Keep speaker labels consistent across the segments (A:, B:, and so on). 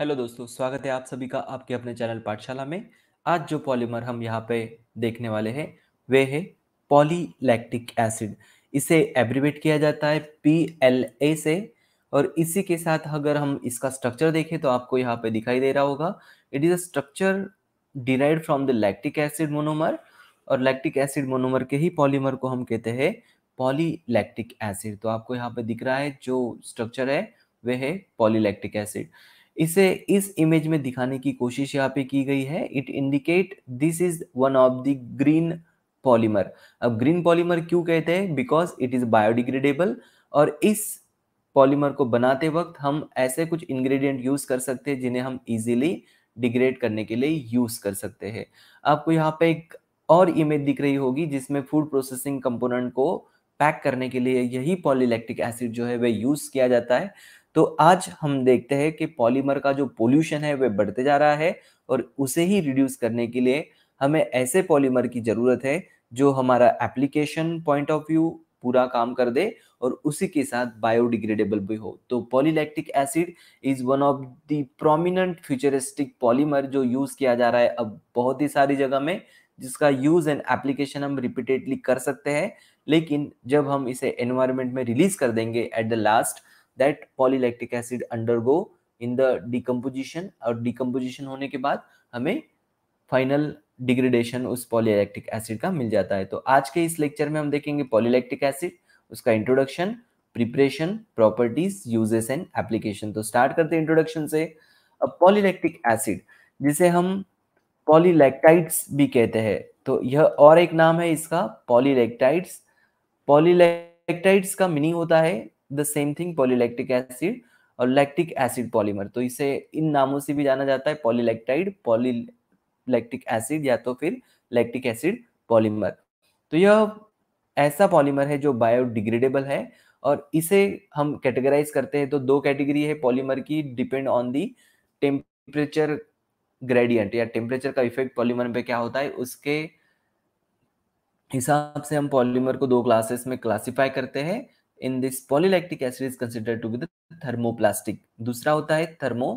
A: Hello दोस्तों स्वागत है आप सभी का आपके अपने चैनल पाठशाला में आज जो पॉलीमर हम यहाँ पे देखने वाले हैं वे है पॉलीलैक्टिक एसिड इसे एब्रीवेट किया जाता है पी एल ए से और इसी के साथ अगर हम इसका स्ट्रक्चर देखें तो आपको यहाँ पे दिखाई दे रहा होगा it is a structure derive from the lactic acid monomer और लैक्टिक एसिड मोनोमर के ही पॉलीमर को हम कहते हैं पॉलीलैक्टिक एसिड तो आपको यहाँ पे दिख रहा है जो स्ट्रक्चर है वह है पॉलीलैक्टिक एसिड इसे इस इमेज में दिखाने की कोशिश यहाँ पे की गई है it indicate this is one of the green polymer अब ग्रीन पॉलीमर क्यों कहते हैं बिकॉज इट इज बायोडिग्रेडेबल और इस पॉलीमर को बनाते वक्त हम ऐसे कुछ इंग्रेडिएंट यूज कर सकते हैं जिन्हें हम इजीली डिग्रेड करने के लिए यूज कर सकते हैं आपको यहाँ पे एक और इमेज दिख रही होगी जिसमें फूड प्रोसेसिंग कंपोनेंट को पैक करने के लिए यही पॉलीलैक्टिक एसिड जो है वह यूज किया जाता है तो आज हम देखते हैं कि पॉलीमर का जो पोल्यूशन है वह बढ़ते जा रहा है और उसे ही रिड्यूस करने के लिए हमें ऐसे पॉलीमर की ज़रूरत है जो हमारा एप्लीकेशन पॉइंट ऑफ व्यू पूरा काम कर दे और उसी के साथ बायोडिग्रेडेबल भी हो तो polylactic acid is one of the prominent futuristic polymer जो यूज़ किया जा रहा है अब बहुत ही सारी जगह में जिसका यूज़ एंड एप्लीकेशन हम रिपीटेडली कर सकते हैं लेकिन जब हम इसे एनवायरमेंट में रिलीज कर देंगे at the last that acid undergo in the decomposition और डिकम्पोजिशन होने के बाद हमें फाइनल डिग्रेडेशन उस पॉलीलैक्टिक एसिड का मिल जाता है तो आज के इस लेक्चर में हम देखेंगे पॉलीलैक्टिक एसिड उसका introduction preparation properties uses and application तो स्टार्ट करते हैं इंट्रोडक्शन से अब पॉलीलैक्टिक एसिड जिसे हम पॉलीलैक्टाइड्स भी कहते हैं तो यह और एक नाम है इसका पॉलीलैक्टाइड्स पॉलीलैक्टाइड्स का मीनिंग होता है the same thing polylactic acid और लैक्टिक एसिड पॉलीमर तो इसे इन नामों से भी जाना जाता है पॉलीलैक्टाइड पॉलीलैक्टिक एसिड या तो फिर लैक्टिक एसिड पॉलीमर तो यह ऐसा पॉलीमर है जो बायोडिग्रेडेबल है और इसे हम कैटेगराइज करते हैं तो दो कैटेगरी है पॉलीमर की depend on the temperature gradient या टेम्परेचर का इफेक्ट पॉलीमर पे क्या होता है उसके हिसाब से हम पॉलीमर को दो क्लासेस में क्लासिफाई करते हैं in this polylactic acid is consider to be the thermoplastic दूसरा होता है थर्मो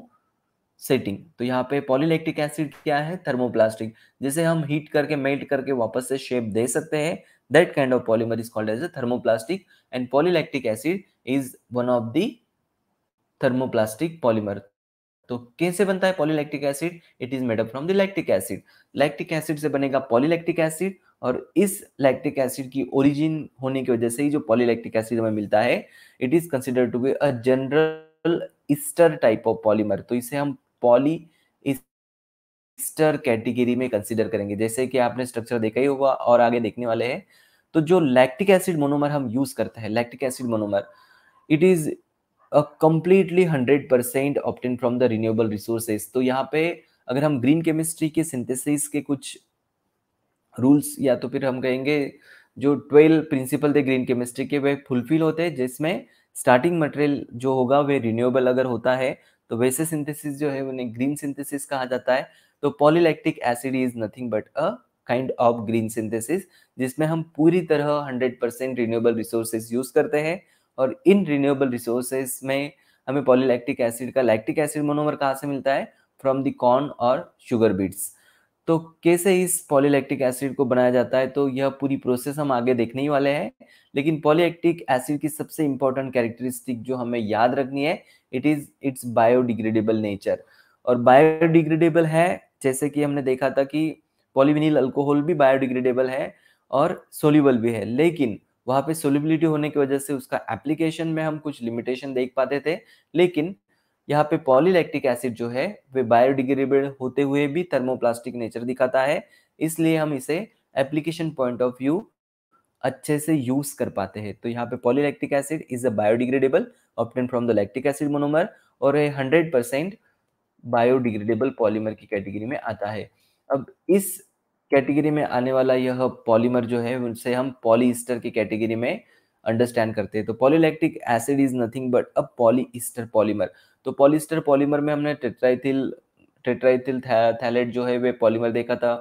A: सेटिंग तो यहाँ पे पॉलीलैक्टिक एसिड क्या है थर्मोप्लास्टिक जिसे हम हीट करके मेल्ट करके वापस से शेप दे सकते हैं that kind of polymer is called as a thermoplastic and polylactic acid is one of the thermoplastic polymer तो कैसे बनता है polylactic acid it is made up from the lactic acid lactic acid से बनेगा polylactic acid और इस lactic acid की origin होने की वजह से ही जो पॉलीलैक्टिक एसिड हमें मिलता है it is considered to be a general ester type of polymer तो इसे हम पॉली ईस्टर कैटेगरी में कंसिडर करेंगे जैसे कि आपने स्ट्रक्चर देखा ही होगा और आगे देखने वाले हैं तो जो लैक्टिक एसिड मोनोमर हम यूज करते हैं lactic acid monomer it is a completely hundred percent obtain from the renewable resources तो यहाँ पे अगर हम ग्रीन केमिस्ट्री के सिंथेसिस के कुछ रूल्स या तो फिर हम कहेंगे जो ट्वेल्व प्रिंसिपल थे ग्रीन केमिस्ट्री के वे फुलफिल होते हैं जिसमें स्टार्टिंग मटेरियल जो होगा वह रिन्यूएबल अगर होता है तो वैसे सिंथेसिस जो है उन्हें ग्रीन सिंथेसिस कहा जाता है तो polylactic acid is nothing but a kind of green synthesis जिसमें हम पूरी तरह 100 परसेंट रिन्यूएबल रिसोर्सेज यूज करते हैं और इन रिन्यूएबल रिसोर्सेज में हमें पॉलीलैक्टिक एसिड का लैक्टिक एसिड मोनोमर कहाँ से मिलता है फ्रॉम द कॉर्न और शुगर बीट्स तो कैसे इस पॉलीलैक्टिक एसिड को बनाया जाता है तो यह पूरी प्रोसेस हम आगे देखने ही वाले हैं लेकिन पॉलीलैक्टिक एसिड की सबसे इंपॉर्टेंट कैरेक्टरिस्टिक जो हमें याद रखनी है it is its biodegradable nature और बायोडिग्रेडेबल है जैसे कि हमने देखा था कि पॉलीविनील अल्कोहल भी बायोडिग्रेडेबल है और सोल्यूबल भी है लेकिन वहाँ पे सोल्यूबिलिटी होने की वजह से उसका एप्लीकेशन में हम कुछ लिमिटेशन देख पाते थे लेकिन यहाँ पे पॉलीलैक्टिक एसिड जो है वे बायोडिग्रेडेबल होते हुए भी थर्मोप्लास्टिक नेचर दिखाता है इसलिए हम इसे एप्लीकेशन पॉइंट ऑफ व्यू अच्छे से यूज कर पाते हैं तो यहाँ पे polylactic acid is a biodegradable obtain from the lactic acid monomer और ये हंड्रेड परसेंट बायोडिग्रेडेबल पॉलीमर की कैटेगरी में आता है अब इस कैटेगरी में आने वाला यह पॉलीमर जो है उनसे हम पॉलीस्टर की कैटेगरी में अंडरस्टैंड करते हैं तो polylactic acid is nothing but a polyester polymer तो पॉलिस्टर पॉलीमर में हमने टेट्राइथिल टेट्राइथिल थैलेट जो है वे पॉलीमर देखा था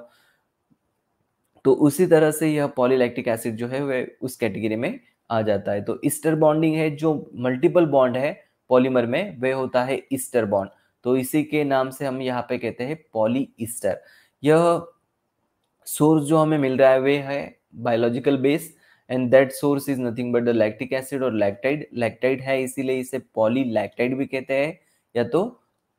A: तो उसी तरह से यह पॉलीलैक्टिक एसिड जो है वह उस कैटेगरी में आ जाता है तो ईस्टर बॉन्डिंग है जो मल्टीपल बॉन्ड है पॉलीमर में वह होता है ईस्टर बॉन्ड तो इसी के नाम से हम यहाँ पे कहते हैं पॉली ईस्टर यह सोर्स जो हमें मिल रहा है वे है biological base and that source is nothing but the lactic acid और लैक्टाइड लैक्टाइड है इसीलिए इसे पॉलीलैक्टाइड भी कहते हैं या तो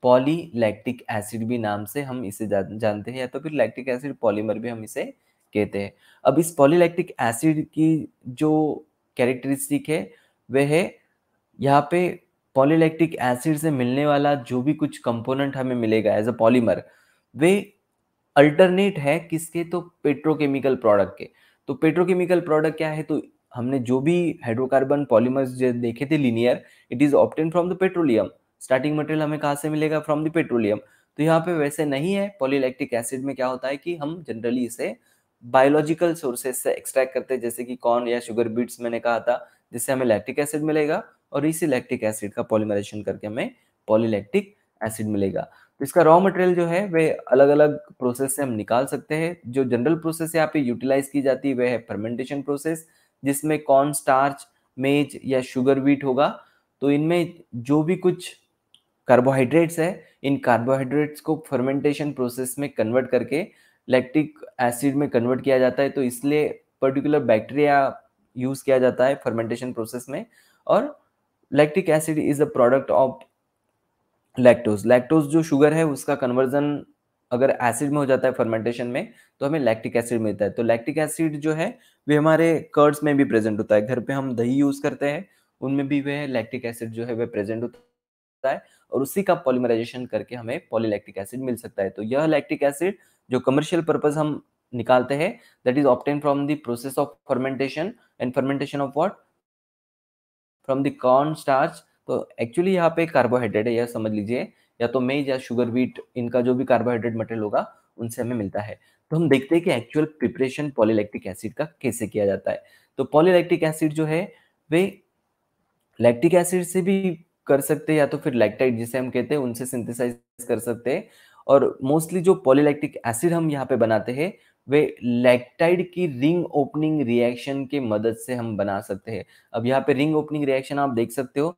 A: पॉलीलैक्टिक एसिड भी नाम से हम इसे जानते हैं या तो फिर लैक्टिक एसिड पॉलीमर भी हम इसे कहते हैं अब इस पॉलीलैक्टिक एसिड की जो कैरेक्टरिस्टिक है वह है यहाँ पे पॉलीलैक्टिक एसिड से मिलने वाला जो भी कुछ कंपोनेंट हमें मिलेगा एज अ पॉलीमर वे अल्टरनेट है किसके तो पेट्रोकेमिकल प्रोडक्ट के तो पेट्रोकेमिकल प्रोडक्ट क्या है तो हमने जो भी हाइड्रोकार्बन पॉलीमर्स देखे थे linear it is obtain from the petroleum starting material हमें कहाँ से मिलेगा फ्रॉम द पेट्रोलियम तो यहाँ पे वैसे नहीं है पॉलीलैक्टिक एसिड में क्या होता है कि हम जनरली इसे बायोलॉजिकल सोर्सेज से एक्सट्रैक्ट करते हैं जैसे कि कॉर्न या शुगर बीट्स मैंने कहा था जिससे हमें लैक्टिक एसिड मिलेगा और इसी लैक्टिक एसिड का पॉलीमराइजेशन करके हमें पॉलीलैक्टिक एसिड मिलेगा तो इसका रॉ मटेरियल जो है वह अलग अलग प्रोसेस से हम निकाल सकते हैं जो जनरल प्रोसेस यहाँ पे यूटिलाइज की जाती है वह है फर्मेंटेशन प्रोसेस जिसमें कॉर्न स्टार्च मेज या शुगर वीट होगा तो इनमें जो भी कुछ कार्बोहाइड्रेट्स है इन कार्बोहाइड्रेट्स को फर्मेंटेशन प्रोसेस में कन्वर्ट करके लैक्टिक एसिड में कन्वर्ट किया जाता है तो इसलिए पर्टिकुलर बैक्टीरिया यूज़ किया जाता है फर्मेंटेशन प्रोसेस में और lactic acid is a product of lactose lactose जो शुगर है उसका कन्वर्जन अगर एसिड में हो जाता है फर्मेंटेशन में तो हमें लैक्टिक एसिड मिलता है तो लैक्टिक एसिड जो है वे हमारे कर्ड्स में भी प्रेजेंट होता है घर पे हम दही यूज करते हैं उनमें भी वह लैक्टिक एसिड जो है वह प्रेजेंट होता है और उसी का पॉलीमराइजेशन करके हमें पॉलीलैक्टिक एसिड मिल सकता है तो यह लैक्टिक एसिड जो कमर्शियल पर्पज हम निकालते हैं that is obtain from the process of fermentation and fermentation of what from the corn starch तो एक्चुअली यहाँ पे कार्बोहाइड्रेट है यह समझ लीजिए या तो मेज या शुगर व्हीट इनका जो भी कार्बोहाइड्रेट मटेरियल होगा उनसे हमें मिलता है तो हम देखते हैं कि एक्चुअल प्रिपरेशन पॉलीलैक्टिक एसिड का कैसे किया जाता है तो पॉलीलैक्टिक एसिड जो है वे लैक्टिक एसिड से भी कर सकते हैं या तो फिर लैक्टाइड जिसे हम कहते हैं उनसे सिंथेसाइज कर सकते हैं और मोस्टली जो पॉलीलैक्टिक एसिड हम यहाँ पे बनाते हैं वे लैक्टाइड की रिंग ओपनिंग रिएक्शन के मदद से हम बना सकते हैं अब यहाँ पे रिंग ओपनिंग रिएक्शन आप देख सकते हो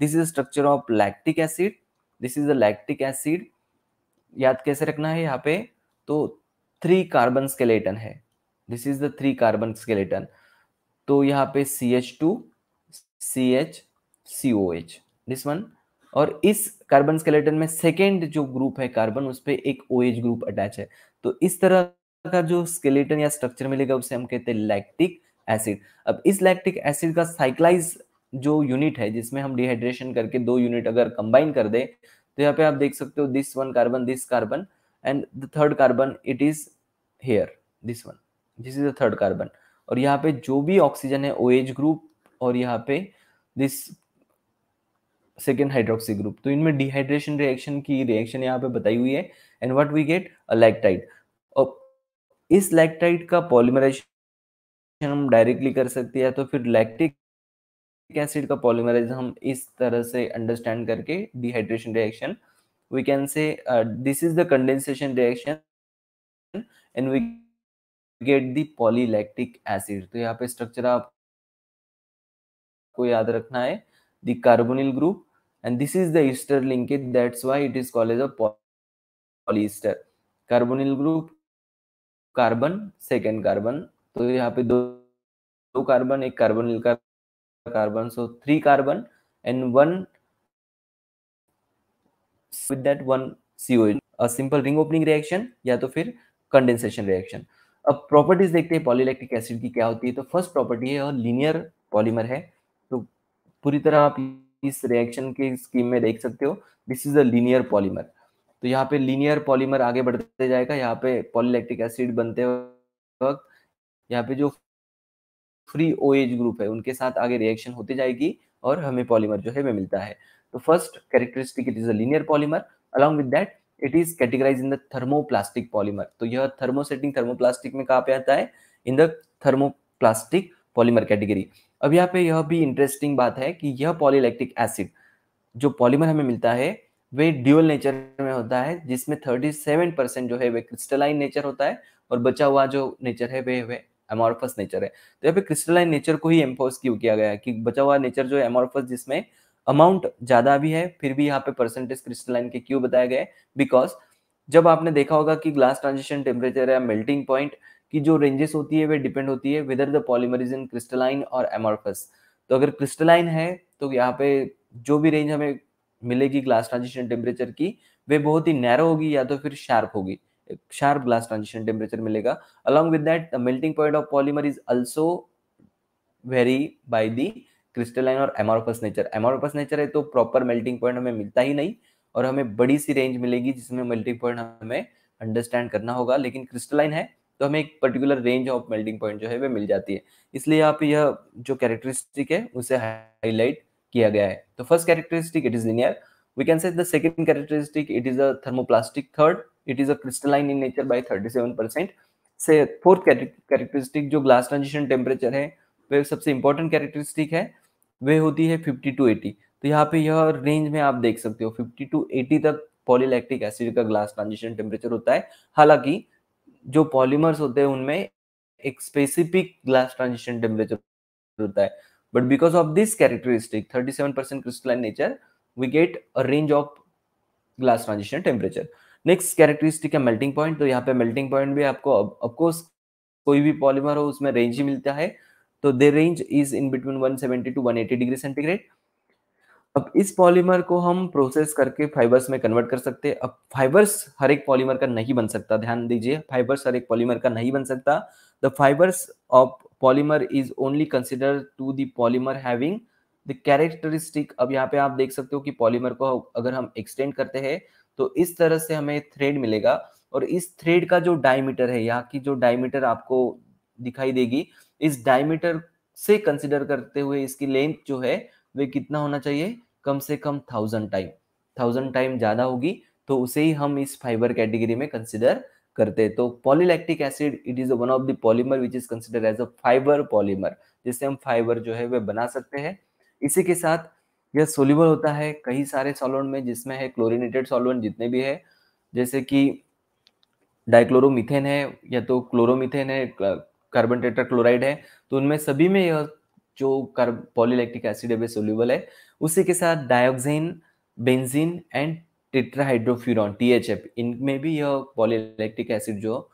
A: this is structure of lactic acid this is the lactic acid याद कैसे रखना है यहाँ पे तो थ्री कार्बन स्केलेटन है this is the three carbon skeleton तो यहाँ पे C H two C H C O H this one और इस कार्बन स्केलेटन में सेकेंड जो ग्रुप है कार्बन उस पर एक ओ एच ग्रुप अटैच है तो इस तरह का जो स्केलेटन या स्ट्रक्चर मिलेगा उसे हम कहते हैं लैक्टिक एसिड अब इस लैक्टिक एसिड का साइक्लाइज जो यूनिट है जिसमें हम डिहाइड्रेशन करके दो यूनिट अगर कंबाइन कर दे तो यहाँ पे आप देख सकते हो this one carbon this carbon and the third carbon it is here this one this is the third carbon और यहाँ पे जो भी ऑक्सीजन है ओ एच ग्रुप और यहाँ पे दिस सेकेंड हाइड्रोक्सी ग्रुप तो इनमें डिहाइड्रेशन रिएक्शन की रिएक्शन यहाँ पे बताई हुई है and what we get a और इस लैक्टाइड का पॉलीमराइजेशन हम डायरेक्टली कर सकते हैं तो फिर लैक्टिक एसिड का पॉलीमराइज हम इस तरह से अंडरस्टैंड करके dehydration reaction we can say uh, this is the condensation reaction and we get the polylactic acid तो यहाँ पे स्ट्रक्चर आपको याद रखना है the carbonyl group and this is the ester linkage that's why it is called as a polyester carbonyl group carbon second carbon तो यहाँ पे दो दो कार्बन एक carbonyl carbon carbon so three carbon and one with that one CO a simple ring opening reaction या तो फिर condensation reaction अब प्रॉपर्टीज देखते हैं पॉलीलैक्टिक एसिड की क्या होती है तो फर्स्ट प्रॉपर्टी है और लीनियर पॉलीमर है तो पूरी तरह आप इस रिएक्शन के स्कीम में देख सकते हो दिस इज अ पॉलीमर तो यहाँ पे लीनियर पॉलीमर आगे बढ़ते जाएगा यहाँ पे पॉलीलैक्टिक एसिड बनते वक्त यहाँ पे जो फ्री ओ एज ग्रुप है उनके साथ आगे रिएक्शन होती जाएगी और हमें पॉलीमर जो है वह मिलता है तो first characteristic it is uh polymer along with that it is categorize in the thermoplastic polymer तो यह थर्मोसेटिंग थर्मोप्लास्टिक में कहा पे आता है in the thermoplastic polymer category अब यहाँ पे यह भी इंटरेस्टिंग बात है कि यह पॉलीलैक्टिक एसिड जो पॉलीमर हमें मिलता है वे ड्यूअल नेचर में होता है जिसमें 37 परसेंट जो है वे क्रिस्टलाइन नेचर होता है और बचा हुआ जो नेचर है वे वे एमोरफस नेचर है तो यहाँ पे क्रिस्टलाइन नेचर को ही एम्फोर्स क्यों किया गया है कि बचा हुआ नेचर जो है एमोरफस जिसमें अमाउंट ज्यादा भी है फिर भी यहाँ पे परसेंटेज क्रिस्टलाइन के क्यों बताया गया है बिकॉज जब आपने देखा होगा कि ग्लास ट्रांजिशन टेम्परेचर या मेल्टिंग पॉइंट की जो रेंजेस होती है वे डिपेंड होती है whether the polymer is in crystalline और एमोरफस तो अगर क्रिस्टलाइन है तो यहाँ पे जो भी रेंज हमें मिलेगी ग्लास ट्रांजिशन टेम्परेचर की वे बहुत ही नैरो होगी या तो फिर शार्प होगी sharp glass transition temperature milega. Along with that, the melting point of polymer is also vary by the crystalline और एमोरोपस नेचर एमोरोपस नेचर है तो प्रॉपर मेल्टिंग पॉइंट हमें मिलता ही नहीं और हमें बड़ी सी रेंज मिलेगी जिसमें मेल्टिंग पॉइंट हमें अंडरस्टैंड करना होगा लेकिन क्रिस्टलाइन है तो हमें एक particular range of melting point जो है वह मिल जाती है इसलिए आप यह जो कैरेक्टरिस्टिक है उसे हाईलाइट किया गया है तो first characteristic it is linear we can say the second characteristic it is a thermoplastic third it is a crystalline in nature by 37% say fourth characteristic jo glass transition temperature है वह सबसे important characteristic है वह होती है 50 to 80 तो यहाँ पे यह रेंज में आप देख सकते हो 50 टू 80 तक पॉलीलैक्टिक एसिड का ग्लास ट्रांजिशन टेम्परेचर होता है हालांकि जो पॉलीमर्स होते हैं उनमें एक स्पेसिफिक ग्लास ट्रांजिशन टेम्परेचर होता है but because of this characteristic 37% crystalline nature we get a range of glass transition temperature next characteristic है मेल्टिंग पॉइंट तो यहाँ पे मेल्टिंग पॉइंट भी आपको ऑफकोर्स कोई भी पॉलीमर हो उसमें रेंज ही मिलता है तो the range is in between 170 to 180 degree centigrade अब इस पॉलीमर को हम प्रोसेस करके फाइबर्स में कन्वर्ट कर सकते हैं अब फाइबर्स हर एक पॉलीमर का नहीं बन सकता ध्यान दीजिए फाइबर्स हर एक पॉलीमर का नहीं बन सकता the fibres of polymer is only consider to the polymer having the characteristic अब यहाँ पे आप देख सकते हो कि पॉलीमर को अगर हम एक्सटेंड करते हैं तो इस तरह से हमें थ्रेड मिलेगा और इस थ्रेड का जो डायमीटर है यहाँ की जो डायमीटर आपको दिखाई देगी इस डायमीटर से कंसिडर करते हुए इसकी लेंथ जो है वे कितना होना चाहिए कम से कम थाउजेंड टाइम थाउजेंड टाइम ज़्यादा होगी तो उसे ही हम इस फाइबर कैटेगरी में कंसिडर करते हैं तो polylactic acid it is one of the polymer which is consider as a fibre polymer जिससे हम फाइबर जो है वह बना सकते हैं इसी के साथ यह सोल्यूबल होता है कई सारे सॉल्वेंट में जिसमें है क्लोरिनेटेड सॉल्वेंट जितने भी है जैसे कि डाइक्लोरोमिथेन है या तो क्लोरोमिथेन है कार्बन टेट्रा क्लोराइड है तो उनमें सभी में यह जो कर पॉलीलैक्टिक एसिड है वे सोल्यूबल है उसी के साथ dioxin benzene and tetrahydrofuran F इनमें भी यह पॉलीलैक्टिक एसिड जो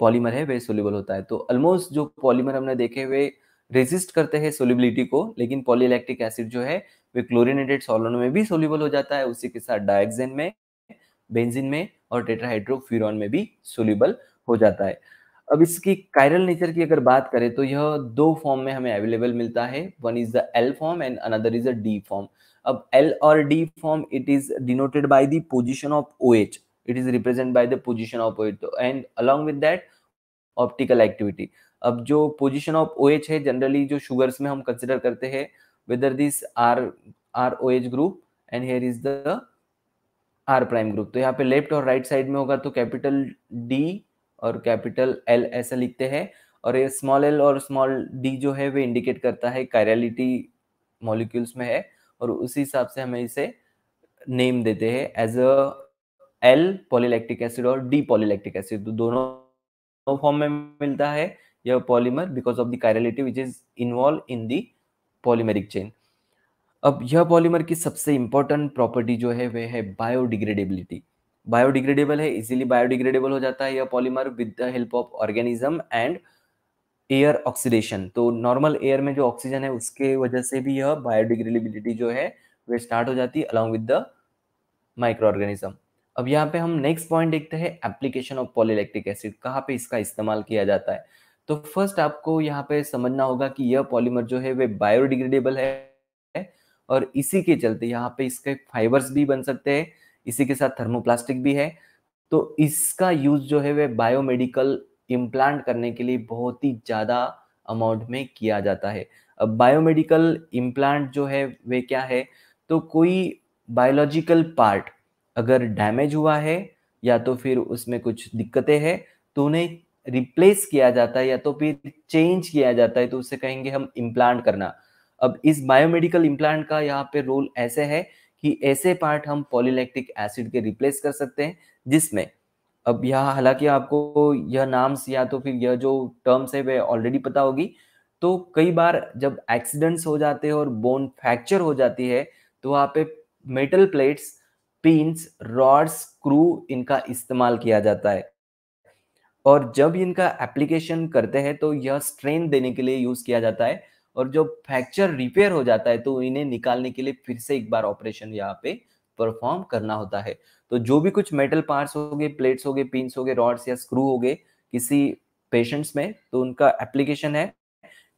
A: पॉलीमर है वे सोल्यूबल होता है तो ऑलमोस्ट जो पॉलीमर हमने देखे हुए रेजिस्ट करते हैं सोलिबिलिटी को लेकिन पॉलीलैक्टिक एसिड जो है वे क्लोरिनेटेड सॉलोन में भी सोल्यूबल हो जाता है उसी के साथ डायक्जेन में बेंजिन में और टेट्राहाइड्रोफ्यूर में भी सोल्यूबल हो जाता है अब इसकी कायरल नेचर की अगर बात करें तो यह दो फॉर्म में हमें अवेलेबल मिलता है one is the L form and another is a D form अब एल और D form it is denoted by the position of O H it is represent by the position of O H and along with that optical activity अब जो position of O है generally जो sugars में हम consider करते हैं whether this R R O H group and here is the R prime group तो यहाँ पे लेफ्ट और राइट right साइड में होगा तो कैपिटल डी और कैपिटल एल ऐसा लिखते हैं और ये स्मॉल एल और स्मॉल डी जो है वे इंडिकेट करता है कायरलिटी मॉलिक्यूल्स में है और उसी हिसाब से हमें इसे नेम देते हैं as a L polylactic acid और डी पॉलीलैक्टिक एसिड तो दोनों फॉर्म में मिलता है you have polymer because of the chirality which is involved in the polymeric chain अब यह पॉलीमर की सबसे इंपॉर्टेंट प्रॉपर्टी जो है वह है बायोडिग्रेडेबिलिटी बायोडिग्रेडेबल है इजीली बायोडिग्रेडेबल हो जाता है यह polymer with the help of organism and air oxidation तो नॉर्मल एयर में जो ऑक्सीजन है उसके वजह से भी यह बायोडिग्रेडेबिलिटी जो है वह स्टार्ट हो जाती है along with the microorganism अब यहाँ पे हम नेक्स्ट पॉइंट देखते हैं एप्लीकेशन ऑफ पॉलीलैक्टिक एसिड कहाँ पे इसका इस्तेमाल किया जाता है तो फर्स्ट आपको यहाँ पे समझना होगा कि यह पॉलीमर जो है वे बायोडिग्रेडेबल है और इसी के चलते यहाँ पे इसके फाइबर्स भी बन सकते हैं इसी के साथ थर्मोप्लास्टिक भी है तो इसका यूज जो है वे बायोमेडिकल इम्प्लांट करने के लिए बहुत ही ज़्यादा अमाउंट में किया जाता है अब बायोमेडिकल इम्प्लांट जो है वे क्या है तो कोई बायोलॉजिकल पार्ट अगर डैमेज हुआ है या तो फिर उसमें कुछ दिक्कतें हैं तो उन्हें रिप्लेस किया जाता है या तो फिर चेंज किया जाता है तो उसे कहेंगे हम इम्प्लांट करना अब इस बायोमेडिकल इम्प्लांट का यहाँ पे रोल ऐसे है कि ऐसे पार्ट हम पॉलीलैक्टिक एसिड के रिप्लेस कर सकते हैं जिसमें अब यह हालांकि आपको यह नाम्स या तो फिर यह जो टर्म्स है वह ऑलरेडी पता होगी तो कई बार जब एक्सीडेंट्स हो जाते हैं और बोन फ्रैक्चर हो जाती है तो वहाँ पे metal plates pins rods screws इनका इस्तेमाल किया जाता है और जब इनका एप्लीकेशन करते हैं तो यह स्ट्रेन देने के लिए यूज किया जाता है और जो फ्रैक्चर रिपेयर हो जाता है तो इन्हें निकालने के लिए फिर से एक बार ऑपरेशन यहाँ पे परफॉर्म करना होता है तो जो भी कुछ मेटल पार्ट्स हो गए प्लेट्स हो गए पिंस हो गए रॉड्स या स्क्रू हो गए किसी पेशेंट्स में तो उनका एप्लीकेशन है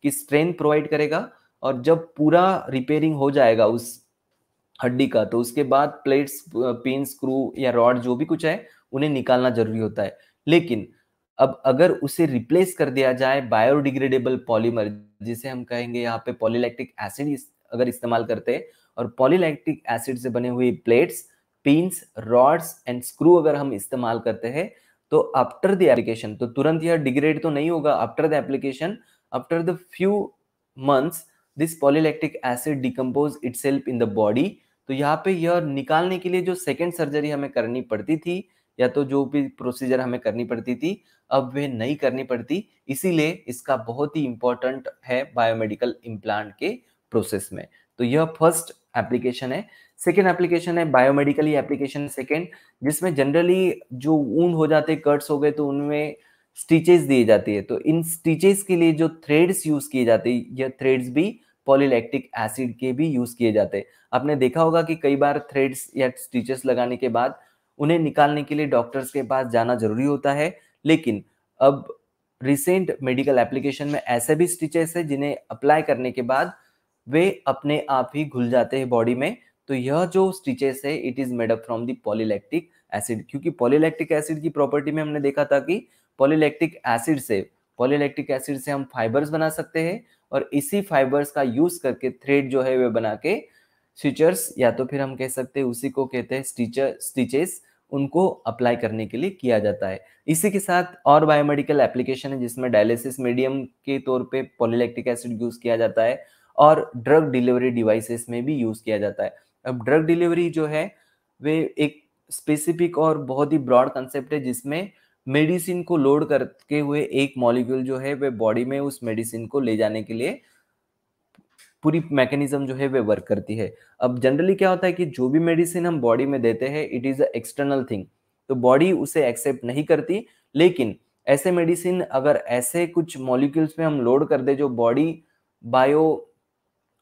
A: कि स्ट्रेन प्रोवाइड करेगा और जब पूरा रिपेयरिंग हो जाएगा उस हड्डी का तो उसके बाद प्लेट्स पिन स्क्रू या रॉड जो भी कुछ है उन्हें निकालना जरूरी होता है लेकिन अब अगर उसे रिप्लेस कर दिया जाए बायोडिग्रेडेबल पॉलीमर जिसे हम कहेंगे यहाँ पे पॉलीलैक्टिक एसिड अगर इस्तेमाल करते हैं और पॉलीलैक्टिक एसिड से बने हुए plates pins rods and screw अगर हम इस्तेमाल करते हैं तो आफ्टर द एप्लीकेशन तो तुरंत यह डिग्रेड तो नहीं होगा after the application after the few months this polylactic acid decompose it in the body तो यहाँ पे यह निकालने के लिए जो सेकेंड सर्जरी हमें करनी पड़ती थी या तो जो भी प्रोसीजर हमें करनी पड़ती थी अब वे नहीं करनी पड़ती इसीलिए इसका बहुत ही इंपॉर्टेंट है बायोमेडिकल इम्प्लांट के प्रोसेस में तो यह फर्स्ट एप्लीकेशन है सेकेंड एप्लीकेशन है बायोमेडिकली एप्लीकेशन सेकेंड जिसमें जनरली जो ऊन हो जाते कट्स हो गए तो उनमें स्टिचेस दिए जाती है तो इन स्टिचेस के लिए जो थ्रेड्स यूज किए जाते हैं यह थ्रेड्स भी पॉलीलैक्टिक एसिड के भी यूज किए जाते हैं आपने देखा होगा कि कई बार थ्रेड्स या स्टिचेस लगाने के बाद उन्हें निकालने के लिए डॉक्टर्स के पास जाना जरूरी होता है लेकिन अब रिसेंट मेडिकल एप्लीकेशन में ऐसे भी स्टिचेस है जिन्हें अप्लाई करने के बाद वे अपने आप ही घुल जाते हैं बॉडी में तो यह जो स्टिचेस है it is made up from the polylactic acid क्योंकि पॉलीलैक्टिक एसिड की प्रॉपर्टी में हमने देखा था कि पॉलीलैक्टिक एसिड से पॉलीलैक्टिक एसिड से हम फाइबर्स बना सकते हैं और इसी फाइबर्स का यूज करके थ्रेड जो है वे बना के स्टिचर्स या तो फिर हम कह सकते हैं उसी को कहते हैं स्टिचर स्टिचेस उनको अप्लाई करने के लिए किया जाता है इसी के साथ और बायोमेडिकल एप्लीकेशन है जिसमें डायलिसिस मीडियम के तौर पे पोलिलेक्टिक एसिड यूज़ किया जाता है और ड्रग डिलीवरी डिवाइसेस में भी यूज़ किया जाता है अब ड्रग डिलीवरी जो है वे एक स्पेसिफिक और बहुत ही ब्रॉड कंसेप्ट है जिसमें मेडिसिन को लोड करके हुए एक मॉलिक्यूल जो है वे बॉडी में उस मेडिसिन को ले जाने के लिए पूरी मैकेनिज्म जो है वे वर्क करती है अब जनरली क्या होता है कि जो भी मेडिसिन हम बॉडी में देते हैं it is a external thing तो बॉडी उसे एक्सेप्ट नहीं करती लेकिन ऐसे मेडिसिन अगर ऐसे कुछ मॉलिक्यूल्स में हम लोड कर दे जो body 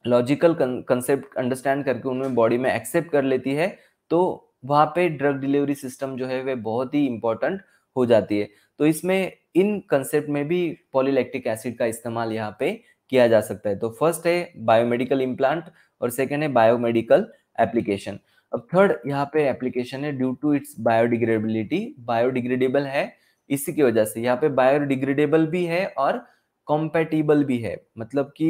A: biological concept understand करके उनमें बॉडी में एक्सेप्ट कर लेती है तो वहाँ पे ड्रग डिलीवरी सिस्टम जो है वे बहुत ही इम्पोर्टेंट हो जाती है तो इसमें इन कंसेप्ट में भी पॉलीलैक्टिक एसिड का इस्तेमाल यहाँ पे किया जा सकता है तो फर्स्ट है बायोमेडिकल इम्प्लांट और सेकेंड है बायोमेडिकल एप्लीकेशन अब थर्ड यहाँ पे एप्लीकेशन है due to its biodegradability biodegradable है इसी की वजह से यहाँ पे बायोडिग्रेडेबल भी है और कॉम्पेटिबल भी है मतलब कि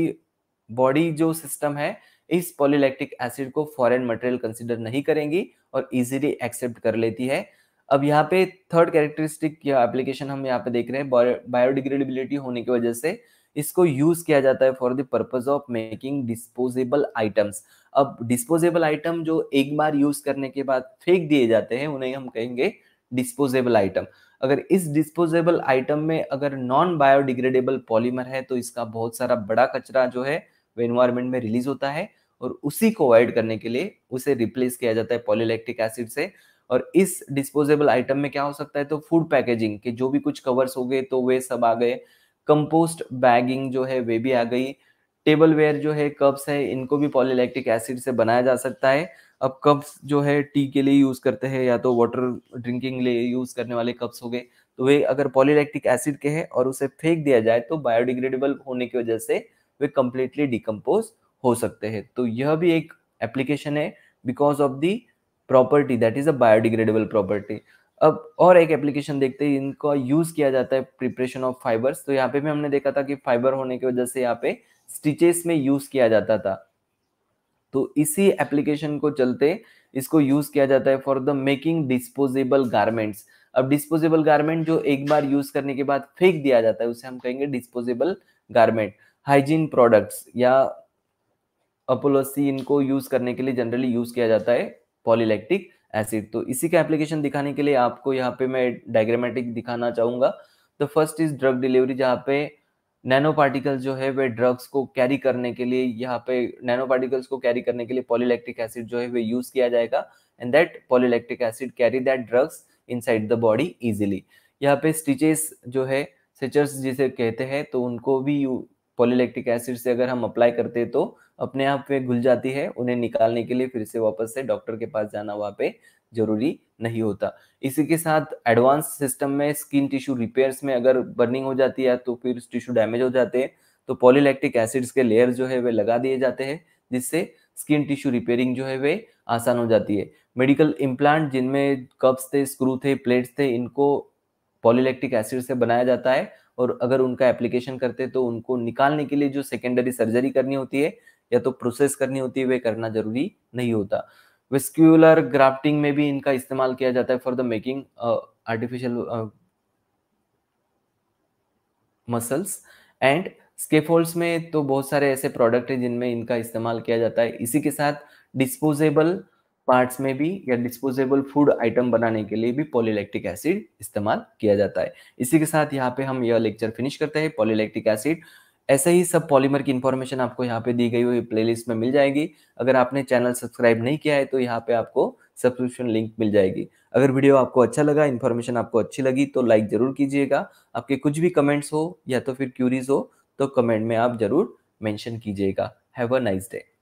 A: बॉडी जो सिस्टम है इस पॉलीलैक्टिक एसिड को फॉरेन मटेरियल कंसिडर नहीं करेंगी और इजीली एक्सेप्ट कर लेती है अब यहाँ पे थर्ड कैरेक्टरिस्टिक एप्लीकेशन हम यहाँ पे देख रहे हैं बायोडिग्रेडेबिलिटी होने की वजह से इसको यूज किया जाता है for the purpose of making disposable items अब डिस्पोजेबल आइटम जो एक बार यूज करने के बाद फेंक दिए जाते हैं उन्हें हम कहेंगे डिस्पोजेबल आइटम अगर इस डिस्पोजेबल आइटम में अगर नॉन बायोडिग्रेडेबल पॉलीमर है तो इसका बहुत सारा बड़ा कचरा जो है वो एनवायरमेंट में रिलीज होता है और उसी को अवॉइड करने के लिए उसे रिप्लेस किया जाता है पॉलीलैक्टिक एसिड से और इस डिस्पोजेबल आइटम में क्या हो सकता है तो फूड पैकेजिंग के जो भी कुछ कवर्स हो गए तो वे सब आ गए कंपोस्ट बैगिंग जो है वे भी आ गई टेबल वेयर जो है कप्स है इनको भी पॉलीलैक्टिक एसिड से बनाया जा सकता है अब कप्स जो है टी के लिए यूज़ करते हैं या तो वाटर ड्रिंकिंग लिए यूज़ करने वाले कप्स हो गए तो वे अगर पॉलीलैक्टिक एसिड के हैं और उसे फेंक दिया जाए तो बायोडिग्रेडेबल होने की वजह से वे कंप्लीटली डिकम्पोज हो सकते हैं तो यह भी एक एप्लीकेशन है because of the property that is a biodegradable property अब और एक एप्लीकेशन देखते हैं इनका यूज किया जाता है प्रिपरेशन ऑफ फाइबर्स तो यहाँ पे भी हमने देखा था कि फाइबर होने की वजह से यहाँ पे स्टिचेस में यूज किया जाता था तो इसी एप्लीकेशन को चलते इसको यूज किया जाता है for the making disposable garments अब डिस्पोजेबल गारमेंट जो एक बार यूज करने के बाद फेंक दिया जाता है उसे हम कहेंगे डिस्पोजेबल गारमेंट हाइजीन प्रोडक्ट्स या अपोलोसी इनको यूज करने के लिए जनरली यूज किया जाता है पॉलीलेक्टिक एसिड तो इसी का एप्लीकेशन दिखाने के लिए आपको यहाँ पे मैं डायग्रामेटिक दिखाना चाहूंगा तो फर्स्ट इज ड्रग डिलीवरी जहाँ पे नैनो पार्टिकल जो है वे ड्रग्स को कैरी करने के लिए यहाँ पे नैनो पार्टिकल्स को कैरी करने के लिए पॉलीलैक्टिक एसिड जो है वे यूज किया जाएगा and that polylactic acid carry that drugs inside the body easily यहाँ पे स्टिचेस जो है सेचर्स जिसे कहते हैं तो उनको भी पोलिलेक्टिक एसिड से अगर हम अप्लाई करते तो अपने आप में घुल जाती है उन्हें निकालने के लिए फिर से वापस से डॉक्टर के पास जाना वहाँ पे जरूरी नहीं होता इसी के साथ एडवांस सिस्टम में स्किन टिश्यू रिपेयर्स में अगर बर्निंग हो जाती है तो फिर टिश्यू डैमेज हो जाते हैं तो पोलिलेक्टिक एसिड्स के लेयर जो है वे लगा दिए जाते हैं जिससे स्किन टिश्यू रिपेयरिंग जो है वे आसान हो जाती है मेडिकल इम्प्लांट जिनमें कप्स थे स्क्रू थे प्लेट्स थे इनको पॉलीलेक्टिक एसिड से बनाया जाता है और अगर उनका एप्लीकेशन करते तो उनको निकालने के लिए जो सेकेंडरी सर्जरी करनी होती है या तो प्रोसेस करनी होती है वे करना जरूरी नहीं होता वेस्क्यूलर ग्राफ्टिंग में भी इनका इस्तेमाल किया जाता है for the making artificial muscles and scaffolds में तो बहुत सारे ऐसे प्रोडक्ट हैं जिनमें इनका इस्तेमाल किया जाता है इसी के साथ डिस्पोजेबल पार्ट्स में भी या डिस्पोजेबल फूड आइटम बनाने के लिए भी पॉलीलैक्टिक एसिड इस्तेमाल किया जाता है इसी के साथ यहाँ पे हम यह लेक्चर फिनिश करते हैं पॉलीलैक्टिक एसिड ऐसे ही सब पॉलीमर की इन्फॉर्मेशन आपको यहाँ पे दी गई हुई प्लेलिस्ट में मिल जाएगी अगर आपने चैनल सब्सक्राइब नहीं किया है तो यहाँ पे आपको सब्सक्रिप्शन लिंक मिल जाएगी अगर वीडियो आपको अच्छा लगा इन्फॉर्मेशन आपको अच्छी लगी तो लाइक जरूर कीजिएगा आपके कुछ भी कमेंट्स हो या तो फिर क्यूरीज हो तो कमेंट में आप जरूर मेंशन कीजिएगा हैव अ नाइस डे